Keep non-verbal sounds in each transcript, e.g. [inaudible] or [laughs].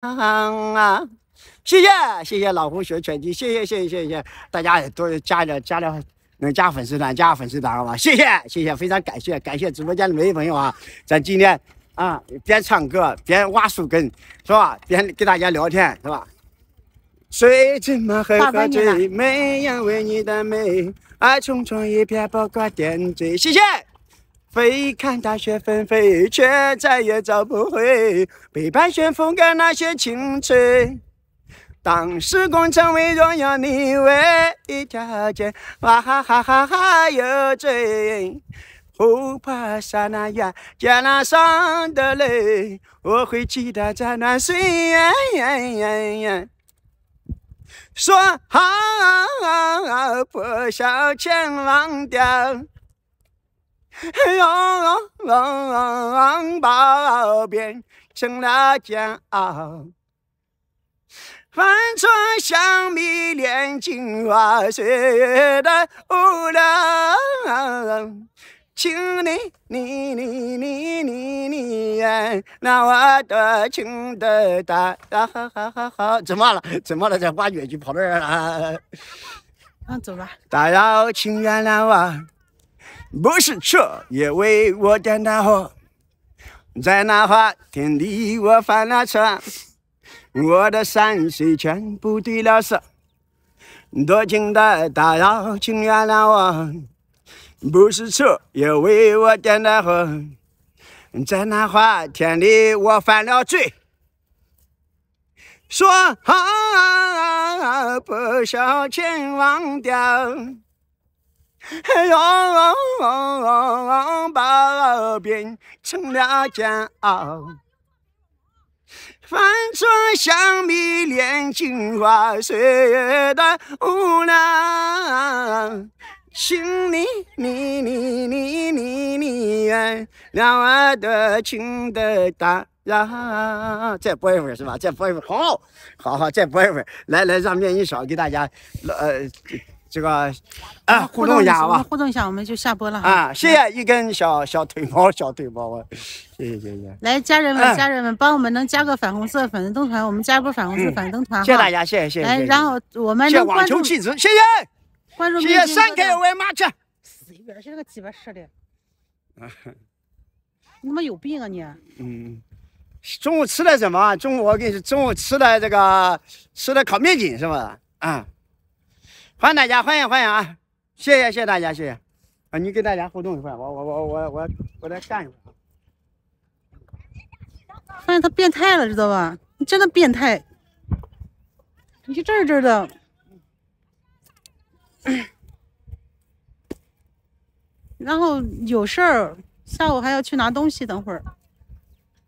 啊，谢谢谢谢老胡学拳击，谢谢谢谢谢谢大家也多加点加点能加粉丝团加粉丝团好吧？谢谢谢谢非常感谢感谢直播间的每位朋友啊，咱今天啊边唱歌边挖树根是吧？边跟大家聊天是吧？谁这么黑花最美，因为你的美，爱匆匆一瞥，不过点缀。谢谢。飞看大雪纷飞，却再也找不回被白雪覆盖那些青春。当时光成为荣耀，你为一条街哇哈哈哈有醉。不怕刹那远，刹那伤的泪，我会记得这段岁月。说好破晓前忘掉。拥抱变成了煎熬，犯错像迷恋镜花水月的无聊，请你你你你你你远，那我多情的单。哈哈哈哈！怎么了？怎么了？这挖掘机跑旁边了？那走吧。大家请原谅我。不是错，也为我点的火，在那花田里我犯了错，我的山水全部褪了色，多情的打扰，请原谅我。不是错，也为我点的火，在那花田里我犯了罪，说好不消前忘掉。拥抱变成了煎熬，犯错像迷恋镜花水月的无奈，离你离你你，你离你原谅我的情的淡然。再播一会儿是吧？再播一会儿，好，好好，再播一会儿。来来，让面一少给大家，呃。这个啊，互动一下吧，互动一下，我们就下播了啊！谢谢一根小小腿毛，小腿毛，谢谢谢谢。来，家人们家人们，帮我们能加个粉红色粉丝团，我们加个粉红色粉丝团，谢谢大家，谢谢谢谢。来，然后我们网球气质，谢谢关注，谢谢三开外卖去，随便去那个鸡巴似的。啊 [laughs] 你他妈有病啊你？嗯，中午吃的什么？中午我给你，中午吃的这个吃的烤面筋是吧？啊。欢迎大家，欢迎欢迎啊！谢谢谢谢大家，谢谢啊！你给大家互动一会儿，我我我我我我再干一会儿。发现他变态了，知道吧？你真的变态，你一阵儿的。[coughs] 然后有事儿，下午还要去拿东西，等会儿。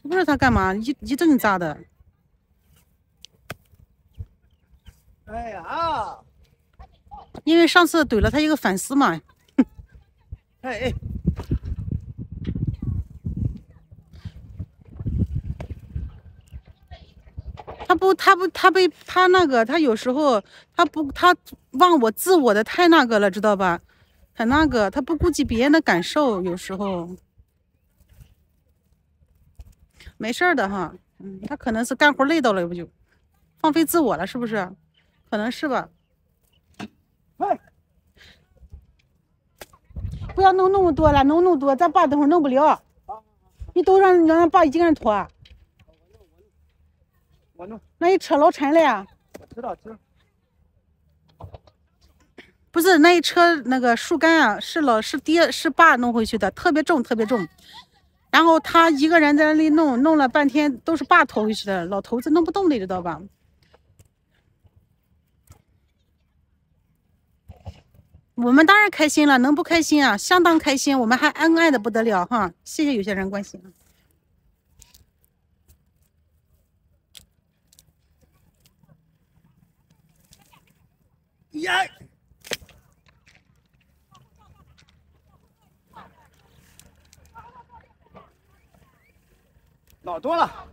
不知道他干嘛，一一阵咋的？哎呀！因为上次怼了他一个反思嘛，哎哎，他不他不他被他那个他有时候他不他忘我自我的太那个了，知道吧？很那个，他不顾及别人的感受，有时候。没事儿的哈，嗯，他可能是干活累到了，不就放飞自我了，是不是？可能是吧。不要弄那么多了，弄那么多，咱爸等会儿弄不了。你都让让爸一个人拖。我弄，我弄。那一车老沉了呀。知道，知道。不是那一车那个树干啊，是老是爹是爸弄回去的，特别重，特别重。然后他一个人在那里弄，弄了半天都是爸拖回去的，老头子弄不动的，知道吧？我们当然开心了，能不开心啊？相当开心，我们还恩爱的不得了哈！谢谢有些人关心啊！呀，老多了。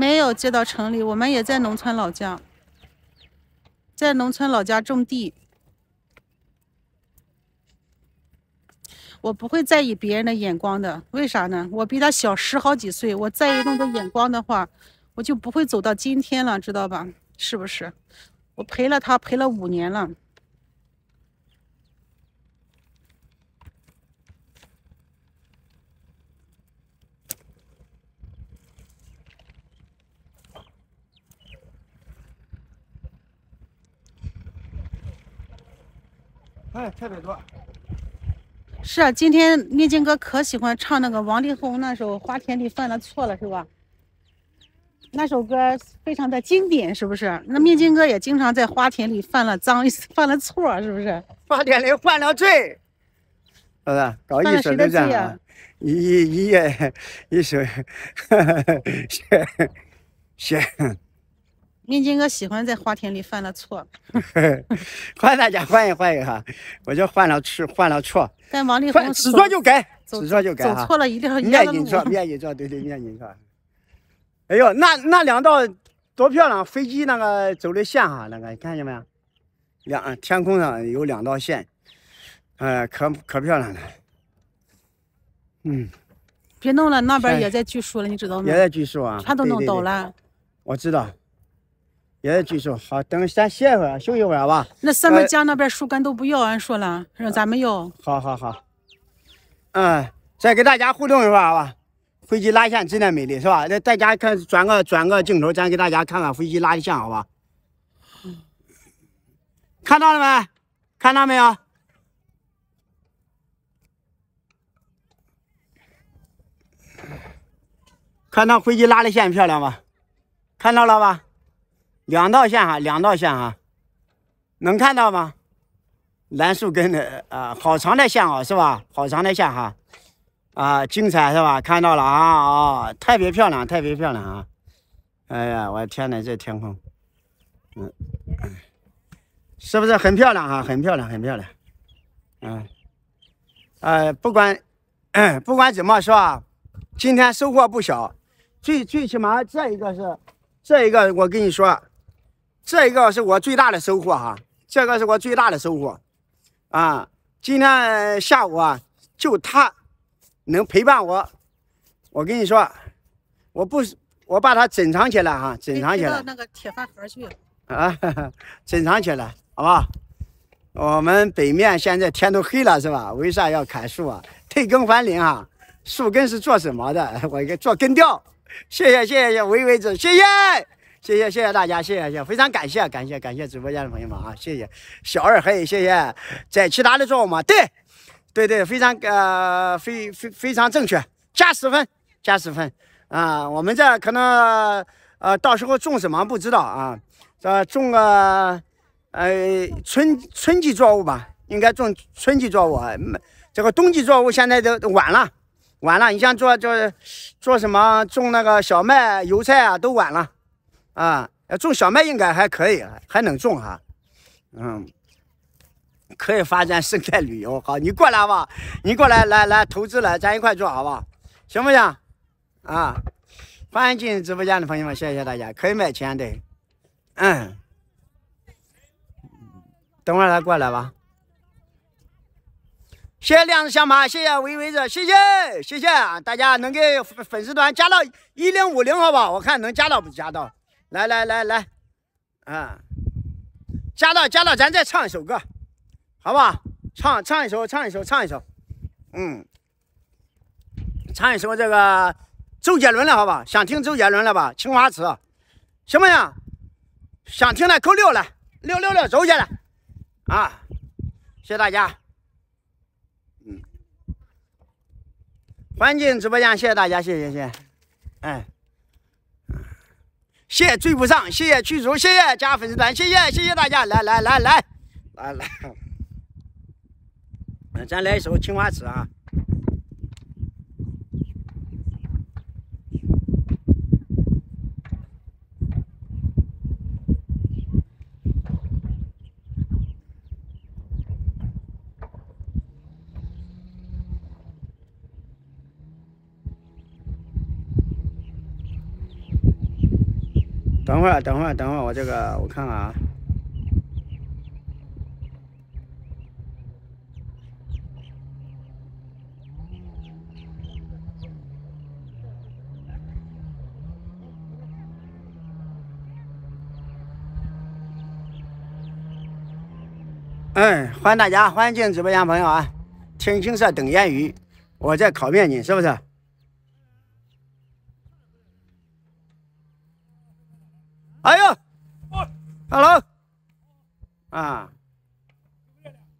没有接到城里，我们也在农村老家，在农村老家种地。我不会在意别人的眼光的，为啥呢？我比他小十好几岁，我在意么多眼光的话，我就不会走到今天了，知道吧？是不是？我陪了他，陪了五年了。哎，特别多。是啊，今天面筋哥可喜欢唱那个王力宏那首《花田里犯了错了》，是吧？那首歌非常的经典，是不是？那面筋哥也经常在花田里犯了脏，[laughs] 犯了错，是不是？花田里犯了罪，是不搞高一的罪？《啊，一一夜一说，哈谢。面筋哥喜欢在花田里犯了错，欢 [laughs] 迎大家欢迎欢迎哈！我就犯了错，犯了错。但王力宏知错就改，知错就改。走错了，一定。要民警错，民警错，对对，民警错。哎呦，那那两道多漂亮！飞机那个走的线哈，那个看见没有？两天空上有两道线，哎，可可漂亮了。嗯。别弄了，那边也在锯树了，你知道吗？也在锯树啊！全都弄倒了。我知道。也是巨树，好，等先歇一会儿，休息会儿吧。那三门江那边树干都不要，俺说了，让咱们要。好好好，嗯，再给大家互动一会儿吧。飞机拉线真的美丽，是吧？那大家看，转个转个镜头，咱给大家看看飞机拉的线，好吧？看到了没？看到没有？看到飞机拉的线漂亮吧？看到了吧？两道线哈，两道线哈，能看到吗？蓝树根的啊，好长的线哦，是吧？好长的线哈，啊，精彩是吧？看到了啊，啊，特别漂亮，特别漂亮啊！哎呀，我的天哪，这天空，嗯，是不是很漂亮啊？很漂亮，很漂亮。嗯，哎，不管，[clears throat] 不管怎么说啊，今天收获不小，最最起码这一个是，这一个我跟你说。这一个是我最大的收获哈，这个是我最大的收获，啊，今天下午啊，就他能陪伴我，我跟你说，我不，我把它珍藏起来哈，珍藏起来。到那个铁饭盒去。啊，珍 [laughs] 藏起来，好吧。我们北面现在天都黑了是吧？为啥要砍树啊？退耕还林啊，树根是做什么的？[laughs] 我给做根钓，谢谢谢谢维维子，谢谢。谢谢谢谢大家，谢谢谢，非常感谢感谢感谢直播间的朋友们啊，谢谢小二黑，谢谢在其他的作物吗？对对对，非常呃非非非常正确，加十分加十分啊，我们这可能呃到时候种什么不知道啊，这、种个呃春春季作物吧，应该种春季作物，这个冬季作物现在都晚了晚了，你像做做做什么种那个小麦油菜啊，都晚了。啊，种小麦应该还可以，还能种哈，嗯，可以发展生态旅游。好，你过来吧，你过来，来来投资来，咱一块做好吧，行不行？啊，欢迎进直播间的朋友们，谢谢大家，可以卖钱的，嗯，等会儿再过来吧。谢谢亮子小马，谢谢微微子，谢谢谢谢大家能给粉丝团加到一零五零，好吧，我看能加到不加到。来来来来，啊，加到加到，咱再唱一首歌，好不好？唱唱一首，唱一首，唱一首，嗯，唱一首这个周杰伦的，好吧？想听周杰伦的吧？《青花瓷》，行不行？想听的扣六来，六六六，走起来！啊，谢谢大家，嗯，欢迎进直播间，谢谢大家，谢谢谢，哎。谢追不上，谢谢驱逐，谢谢加粉丝团，谢谢谢谢大家，来来来来来来，咱来一首《青花瓷》啊。等会儿，等会儿，等会儿，我这个我看看啊。嗯，欢迎大家，欢迎进直播间，朋友啊！天青色等烟雨，我在烤面筋，是不是？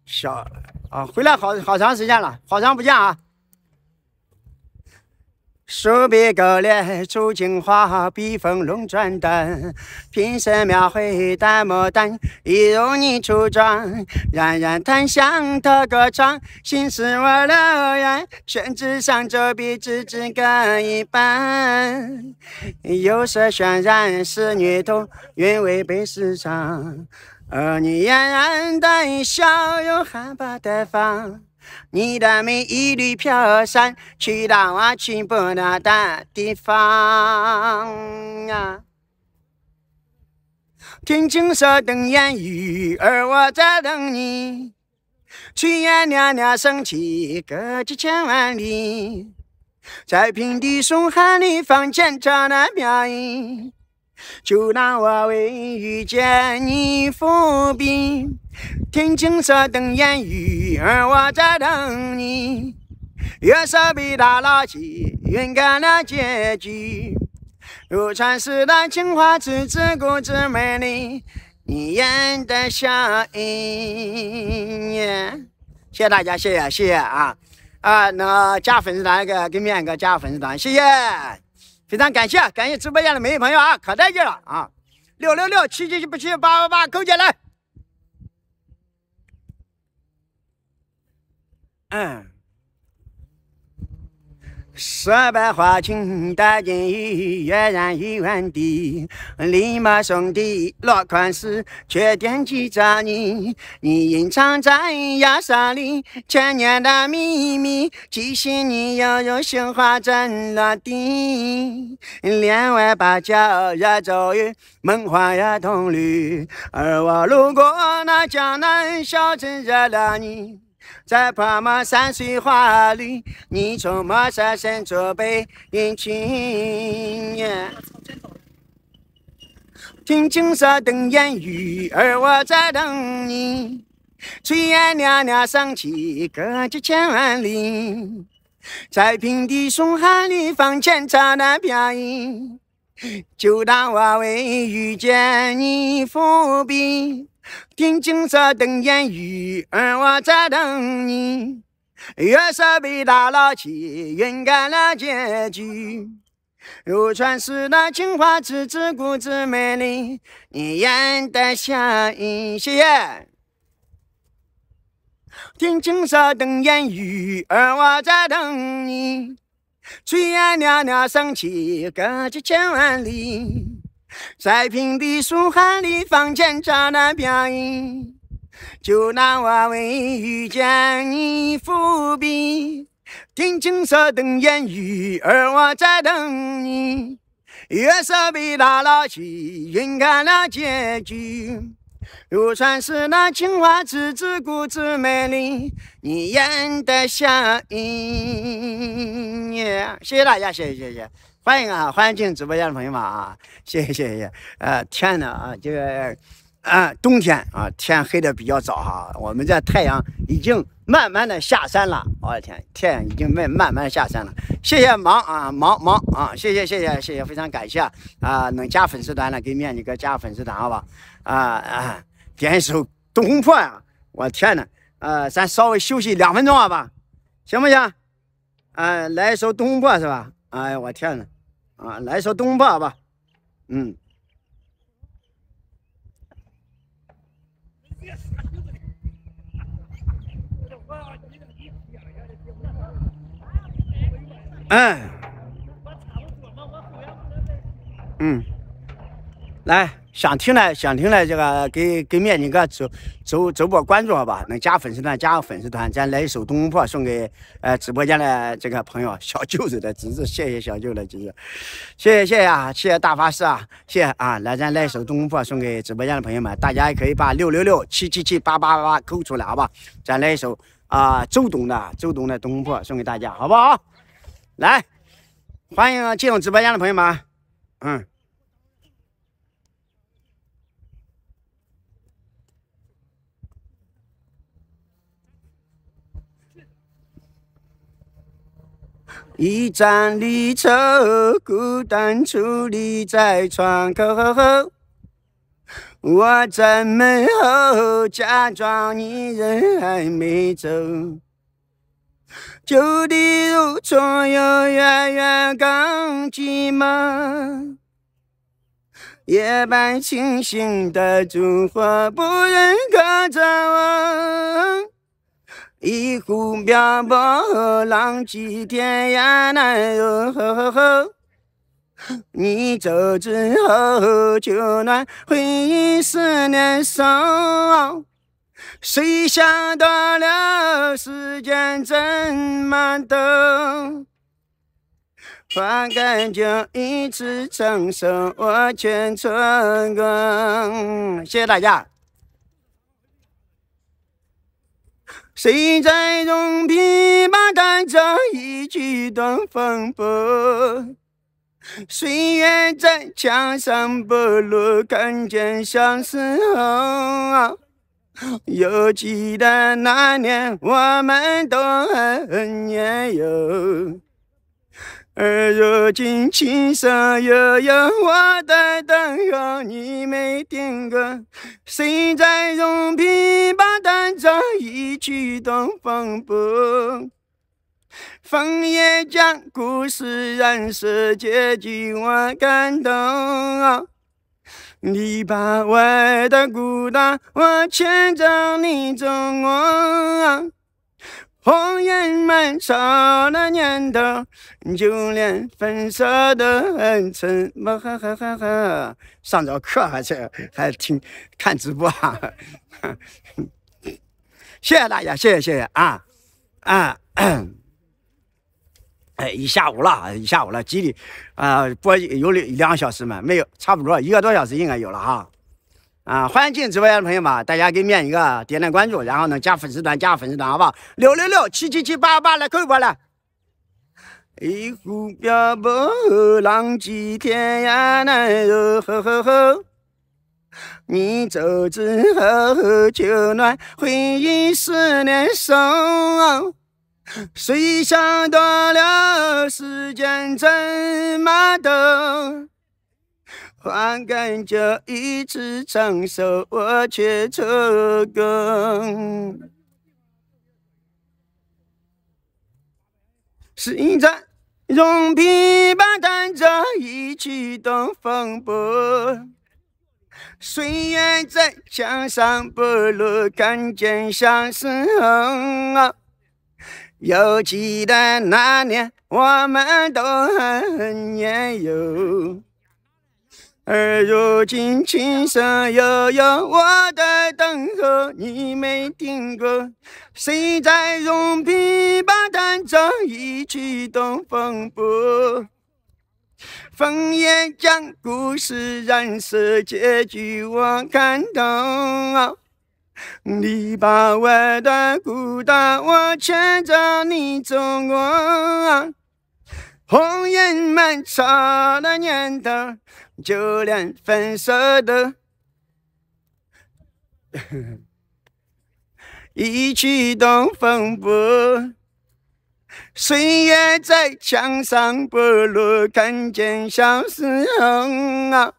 小啊，回来好好长时间了，好长不见啊！素笔勾勒出青花，笔锋龙转淡，平生描绘淡墨丹，一如你初妆，冉冉檀香透过窗，心事我了然。宣纸上这笔字字搁一半，釉色渲染是女图，韵味被时常。而你嫣然一笑，如含苞待放，你的美一缕飘散，去到我去不到的地方啊！听青色等烟雨，而我在等你，炊烟袅袅升起，隔江千万里，在平地松寒里，放千丈的苗衣。就让我为遇见你伏笔，听青色等烟雨，而我在等你。月色被打捞起，晕开了结局。如传世的青花瓷，自顾自美丽，你眼带笑意。谢谢大家，谢谢，谢谢啊啊！那加粉丝团那个，给面哥加粉丝团，谢谢。非常感谢，感谢直播间的美女朋友啊，可带劲了啊！六六六七七七，不七八八八，扣起来！嗯。十八花尽，大剑雨跃然于腕底。立马送的落款时，却惦记着你。你隐藏在崖上里千年的秘密，提醒你悠悠兴花镇落地。帘外芭蕉惹骤雨，门环惹铜绿。而我路过那江南小镇惹了你。在巴马山水画里，你从马山县走来，殷勤。听青色等烟雨，而我在等你。炊烟袅袅升起，隔江千万里。在平地松海里放前草的飘逸，就当我为遇见你伏笔。听青色等烟雨，而我在等你。月色被打捞起，晕开了结局。如传世的青花瓷，自顾自美丽，你安得谢谢。听青色等烟雨，而我在等你。炊烟袅袅升起，隔江千万里。在平地书海里放间找那标音，就让我为遇见你伏笔。听青色等烟雨，而我在等你。月色被打捞起，晕开了结局。如传世那青花瓷，自顾自美丽，你眼带笑意。谢谢大家，谢谢，谢谢。欢迎啊，欢迎进直播间的朋友们啊！[laughs] 谢谢谢谢呃，天呐啊，这个啊，冬天啊，天黑的比较早哈，我们这太阳已经慢慢的下山了。我的天，太阳已经慢慢慢下山了。谢谢忙啊，忙忙啊，谢谢谢谢谢谢，非常感谢啊，能加粉丝团的给面你哥加粉丝团好吧？啊啊，点一首《东风破》呀》，我天呐，呃，咱稍微休息两分钟好吧？行不行？嗯，来一首《东风破》是吧？哎呀，我天哪！啊，来首东霸吧，嗯，哎，嗯，来。想听的，想听的，这个给给面筋哥走走走播关注好吧？能加粉丝团，加个粉丝团，咱来一首《东坡》，送给呃直播间的这个朋友小舅子的侄子，谢谢小舅的侄子，谢谢谢谢，啊，谢谢大法师啊，谢谢啊！来，咱来一首《东坡》，送给直播间的朋友们，大家也可以把六六六七七七八八八扣出来，好吧？咱来一首啊，周董的周董的《东坡》，送给大家，好不好？来，欢迎进入直播间的朋友们，嗯。一盏离愁，孤单矗立在窗口。我在门后，假装你人还没走。旧地如昨，又远远更寂寞。夜半清醒的烛火，不忍看我。一壶漂泊，浪迹天涯难哟，呵呵呵。你走之后，酒暖回忆思念烧。谁想到了时间真慢走，花开就一次成熟，我却错过。谢谢大家。谁在用琵琶弹奏一曲断风波？岁月在墙上剥落，看见相思红。犹记得那年，我们都还很年幼。而如今，琴声悠悠，我的等候你没听过，谁在用琵琶弹奏一曲《东风破》？枫叶将故事染色，结局我感动。你把我的孤单，我牵着你走、过。红颜漫少那年头，就连粉色的恩沉默。哈哈哈哈！上着课还在，还听看直播哈，[laughs] 谢谢大家，谢谢谢谢啊啊！[coughs] 哎，一下午了，一下午了，几里啊，播有两两个小时吗？没有，差不多一个多小时应该有了哈。啊！欢迎进直播间的朋友们，大家给面一个点点关注，然后呢加粉丝团，加粉丝团，好不好？六六六七七七八八来扣一波来。一壶漂泊浪迹天涯难何呵呵呵，你走之后酒暖，回忆思念深。水想断了，时间怎么倒？换感觉，一次唱首我却错过。是现在用琵琶弹着一曲《东风波》，岁月在墙上剥落，看见相思红。犹记得那年，我们都很年幼。而如今，琴声悠悠，我在等候，你没听过。谁在用琵琶弹奏一曲东风破？风也讲故事，染色，结局我看透。你把我的孤单，我牵着你走过。红颜漫长的年头。就连粉色的，[laughs] 一曲东风破，岁月在墙上剥落，看见小时候啊，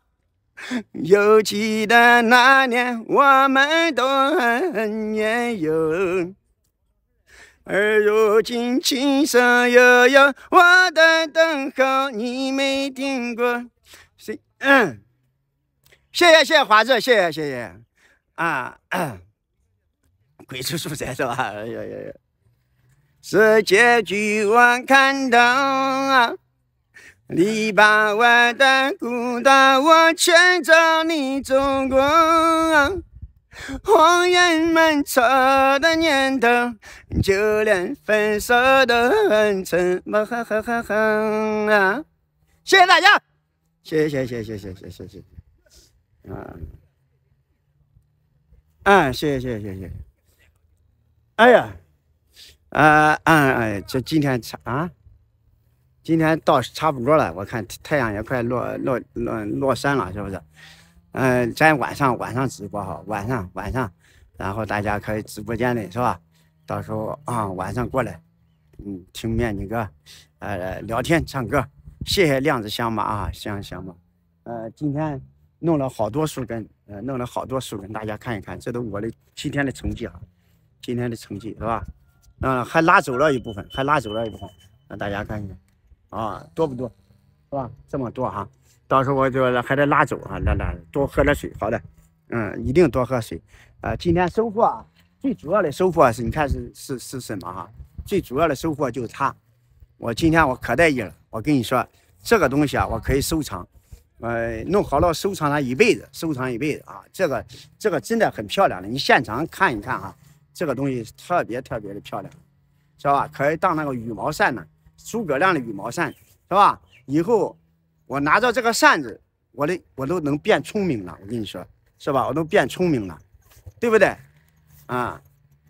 又记得那年我们都很年幼，而如今琴声悠悠，我的等候你没听过。嗯，谢谢谢谢华子，谢谢谢谢啊，[coughs] 鬼畜素材是吧？是结局我看到，你把我的孤单我牵着你走过，谎言满朝的念头，就连分手都很沉默，哈哈哈哈啊！谢谢大家。谢谢谢谢谢谢谢谢谢谢，啊，哎，谢谢谢谢谢谢，哎呀，呃，嗯哎，这今天差啊，今天到差不多了，我看太阳也快落落落落山了，是不是？嗯，咱晚上晚上直播哈，晚上晚上，然后大家可以直播间里是吧？到时候啊，晚上过来，嗯，听面你哥，呃，聊天唱歌。谢谢量子香嘛啊，香香嘛，呃，今天弄了好多树根，呃，弄了好多树根，大家看一看，这都我的今天的成绩啊，今天的成绩是吧？嗯，还拉走了一部分，还拉走了一部分，让大家看一看，啊，多不多，是吧？这么多哈，到时候我就还得拉走啊，那那多喝点水，好的，嗯，一定多喝水，呃，今天收获啊，最主要的收获是，你看是是是什么哈？最主要的收获就是它。我今天我可带劲了，我跟你说，这个东西啊，我可以收藏，呃，弄好了收藏它一辈子，收藏一辈子啊。这个这个真的很漂亮的，你现场看一看啊，这个东西特别特别的漂亮，是吧？可以当那个羽毛扇呢，诸葛亮的羽毛扇，是吧？以后我拿着这个扇子，我的我都能变聪明了，我跟你说，是吧？我都变聪明了，对不对？啊？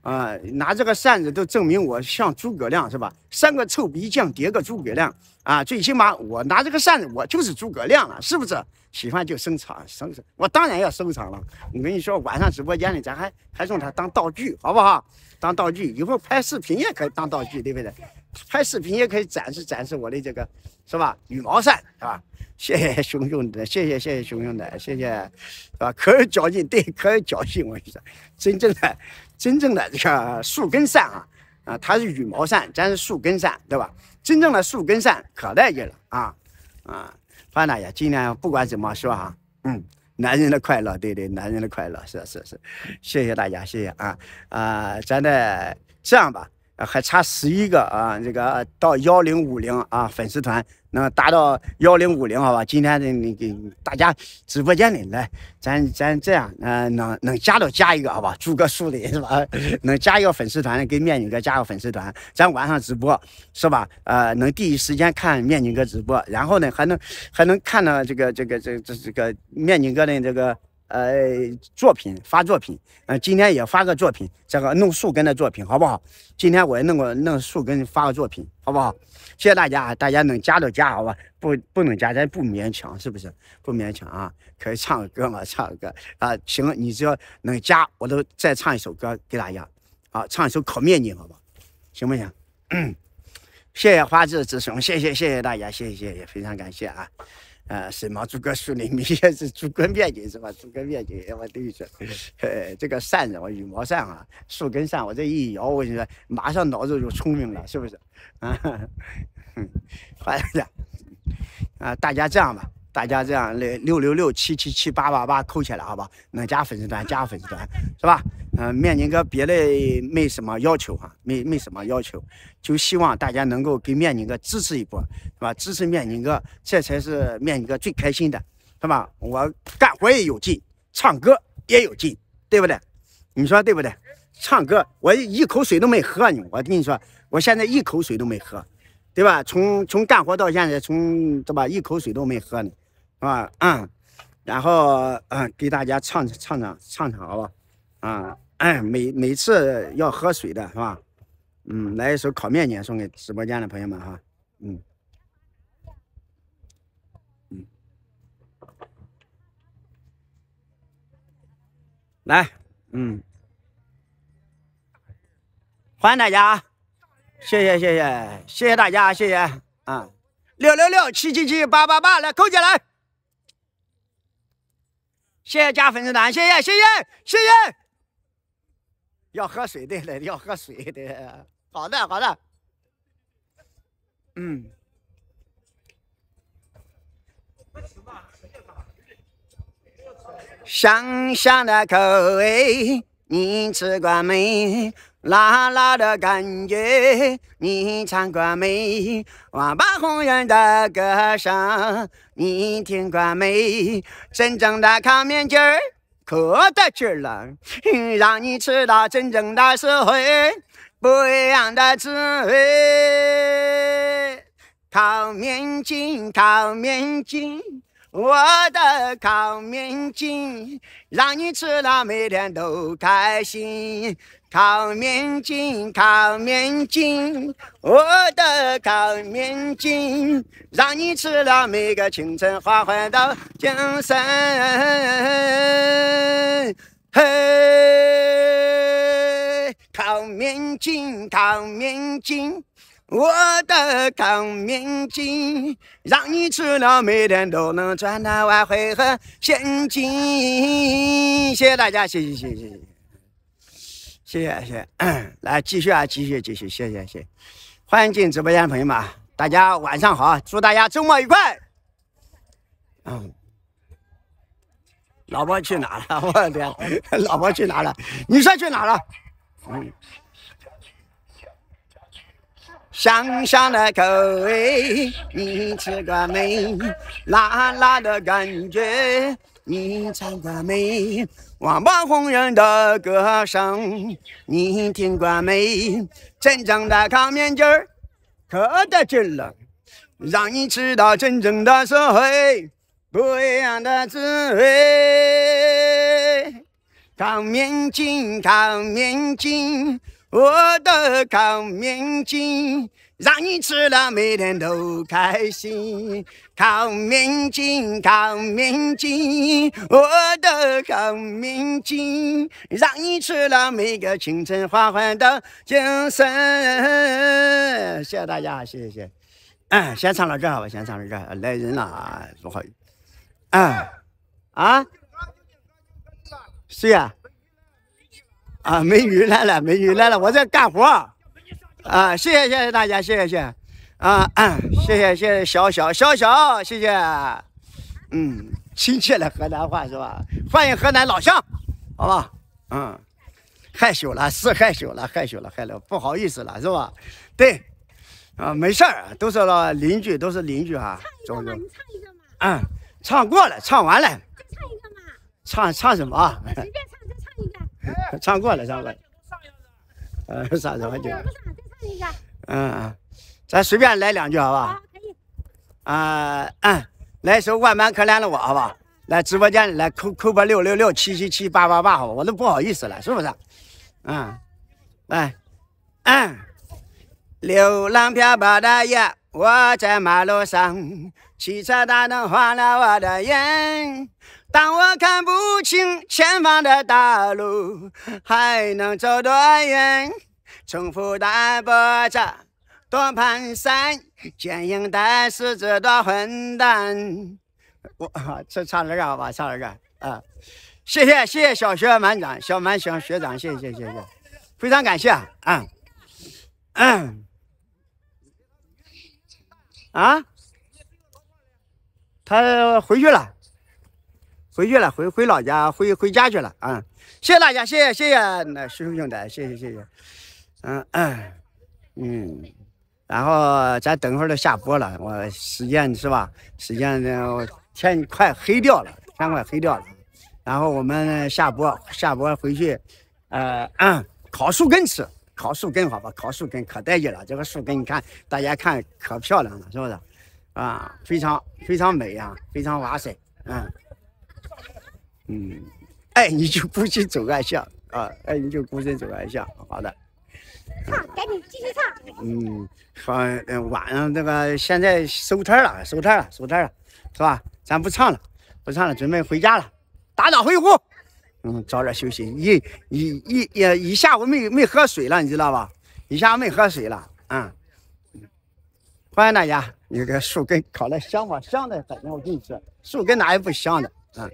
啊，拿这个扇子都证明我像诸葛亮是吧？三个臭皮匠叠个诸葛亮啊！最起码我拿这个扇子，我就是诸葛亮了，是不是？喜欢就收藏，收藏。我当然要收藏了。我跟你说，晚上直播间里咱还还用它当道具，好不好？当道具，以后拍视频也可以当道具，对不对？拍视频也可以展示展示我的这个是吧？羽毛扇是吧？[laughs] 谢谢熊兄弟，谢谢谢谢熊兄弟，谢谢是吧？可有嚼劲，对，可有嚼劲。我跟你说，真正的真正的这个树根扇啊啊，它是羽毛扇，咱是树根扇对吧？真正的树根扇可带劲了啊啊！范大爷今天不管怎么说哈，嗯，男人的快乐对对，男人的快乐是是是，谢谢大家，谢谢啊啊，咱的这样吧。还差十一个啊，这个到幺零五零啊粉丝团能达到幺零五零，好吧？今天的你给大家直播间里来，咱咱这样，呃，能能加到加一个，好吧？祝个树林是吧？能加一个粉丝团的，给面筋哥加个粉丝团，咱晚上直播是吧？呃，能第一时间看面筋哥直播，然后呢还能还能看到这个这个这这这个面筋哥的这个。呃，作品发作品，嗯，今天也发个作品，这个弄树根的作品，好不好？今天我也弄个弄树根发个作品，好不好？谢谢大家，大家能加就加，好吧？不不能加，咱不勉强，是不是？不勉强啊，可以唱个歌嘛，唱个歌啊，行，你只要能加，我都再唱一首歌给大家，好，唱一首烤面筋，好不好？行不行？[coughs] 谢谢花枝之兄，谢谢谢谢大家，谢谢谢谢，非常感谢啊。啊，什么诸葛树林？你 [laughs] 也是诸葛面积是吧？诸葛面积，我对着，[laughs] 呃，这个扇子，我羽毛扇啊，树根扇，我这一摇，我跟你说，马上脑子就聪明了，是不是？啊，反 [laughs] 正啊，大家这样吧。大家这样来六六六七七七八八八扣起来，好吧？能加粉丝团加粉丝团是吧？嗯，面筋哥别的没什么要求哈，没没什么要求，就希望大家能够给面筋哥支持一波，是吧？支持面筋哥，这才是面筋哥最开心的，是吧？我干活也有劲，唱歌也有劲，对不对？你说对不对？唱歌我一口水都没喝呢，我跟你说，我现在一口水都没喝，对吧？从从干活到现在，从对吧，一口水都没喝呢。啊，嗯，然后嗯，给大家唱唱唱唱唱不好吧，啊，每每次要喝水的是吧，嗯，来一首《烤面筋》送给直播间的朋友们哈，嗯，嗯，来，嗯，欢迎大家啊，谢谢谢谢谢谢大家，谢谢啊，六六六七七七八八八，来扣起来。谢谢加粉丝团，谢谢谢谢谢谢，要喝水的了，要喝水的，好的好的，嗯。香香的口味，你吃过没？辣辣的感觉，你尝过没？我把红人的歌声，你听过没？真正的烤面筋儿可带劲了，让你吃到真正的实惠，不一样的滋味。烤面筋，烤面筋。我的烤面筋，让你吃了每天都开心。烤面筋，烤面筋，我的烤面筋，让你吃了每个清晨花烦恼精神。嘿。烤面筋，烤面筋。我的烤面筋，让你吃了每天都能赚到外汇和现金。谢谢大家，谢谢，谢谢，谢谢，谢谢，谢谢。[coughs] 来继续啊，继续，继续。谢谢，谢，欢迎进直播间的朋友们，大家晚上好，祝大家周末愉快。嗯，老婆去哪了？我的天，[laughs] 老婆去哪了？你说去哪了？嗯。香香的口味，你吃过没？辣辣的感觉，你尝过没？网般红人的歌声，你听过没？真正的烤面筋儿，可得劲了，让你吃到真正的实惠，不一样的滋味。烤面筋，烤面筋。我的烤面筋，让你吃了每天都开心。烤面筋，烤面筋，我的烤面筋，让你吃了每个清晨缓缓的精神。谢谢大家，谢谢谢。嗯，先唱到这儿吧，先唱到这儿。来人了，不好意思。啊啊？谁呀？啊，美女来了，美女来了，我在干活。啊，谢谢谢谢大家，谢谢谢，啊，谢谢谢谢小小小小，谢谢。嗯，亲切的河南话是吧？欢迎河南老乡，好吧？嗯，害羞了，是害羞了，害羞了，害羞，不好意思了是吧？对，啊，没事儿，都是邻居，都是邻居哈。唱一个嘛，你唱一个嘛。嗯，唱过了，唱完了。再唱一个嘛。唱唱什么？随便唱。唱过了，唱过了。嗯，三十块九。嗯，咱随便来两句，好不好？可以。啊，嗯，来一首《万般可怜的我》，好吧？来直播间，里来扣扣八六六六七七七八八八，好，我都不好意思了，是不是？嗯，来，嗯，流浪漂泊的夜，我在马路上，汽车大灯晃了我的眼。当我看不清前方的道路，还能走多远？重复的波折，多蹒跚，坚硬的狮子多混蛋。我这唱点个好吧，唱点个啊！谢谢谢谢小学满长小满小学长，谢谢谢谢，非常感谢啊！嗯嗯啊，他回去了。回去了，回回老家，回回家去了啊！谢谢大家，谢谢谢谢那叔叔兄弟，谢谢谢谢。嗯嗯嗯，然后咱等会儿就下播了，我时间是吧？时间呢，天快黑掉了，天快黑掉了。然后我们下播下播回去，呃，嗯，烤树根吃，烤树根好吧？烤树根可带劲了，这个树根你看，大家看可漂亮了，是不是？啊，非常非常美啊，非常哇塞，嗯。嗯，爱你就孤身走暗巷啊，爱你就孤身走暗巷，好的。唱，赶紧继续唱。嗯，好，晚上这个现在收摊了，收摊了，收摊了，是吧？咱不唱了，不唱了，准备回家了，打道回府。嗯，早点休息。一、一、一、也一下午没没喝水了，你知道吧？一下午没喝水了，嗯。欢迎大家，这个树根烤的香吗？香的很，我跟你说，树根哪有不香的？嗯，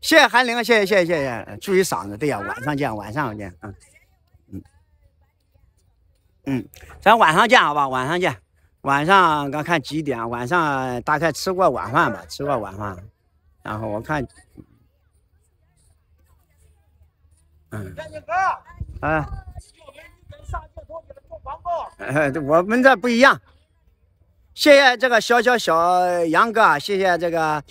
谢谢韩玲，谢谢谢谢谢谢，注意嗓子，对呀，晚上见，晚上见，嗯，嗯，咱晚上见，好吧，晚上见，晚上刚看几点，晚上大概吃过晚饭吧，吃过晚饭，然后我看，嗯，哥，我们哎，我们这不一样，谢谢这个小小小杨哥，谢谢这个。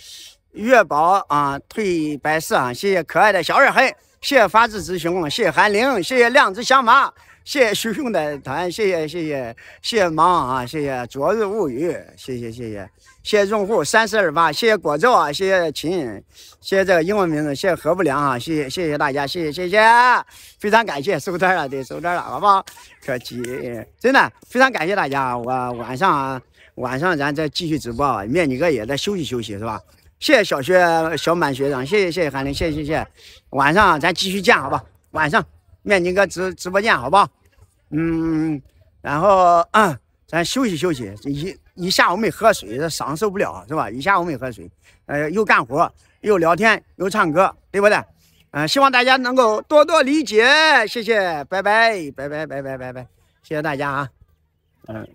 月宝啊，退百事啊！谢谢可爱的小二黑，谢谢法治之雄，谢谢韩玲，谢谢量子香麻，谢谢徐熊的团，谢谢谢谢谢谢芒啊，谢谢昨日物语，谢谢谢谢谢谢用户三十二八，谢谢果照啊，谢谢秦，谢谢这个英文名字，谢谢何不良啊，谢谢谢谢大家，谢谢谢谢，非常感谢收单了，得收单了，好不好？可急，真的非常感谢大家。我晚上啊。晚上咱再继续直播，面你哥也在休息休息，是吧？谢谢小学小满学长，谢谢谢谢韩林，谢谢谢谢，晚上咱继续见，好吧？晚上面筋哥直直播间，好吧？嗯，然后嗯，咱休息休息，一一下午没喝水，这伤受不了，是吧？一下午没喝水，呃，又干活又聊天又唱歌，对不对？嗯，希望大家能够多多理解，谢谢，拜拜，拜拜拜拜拜拜，谢谢大家啊，嗯。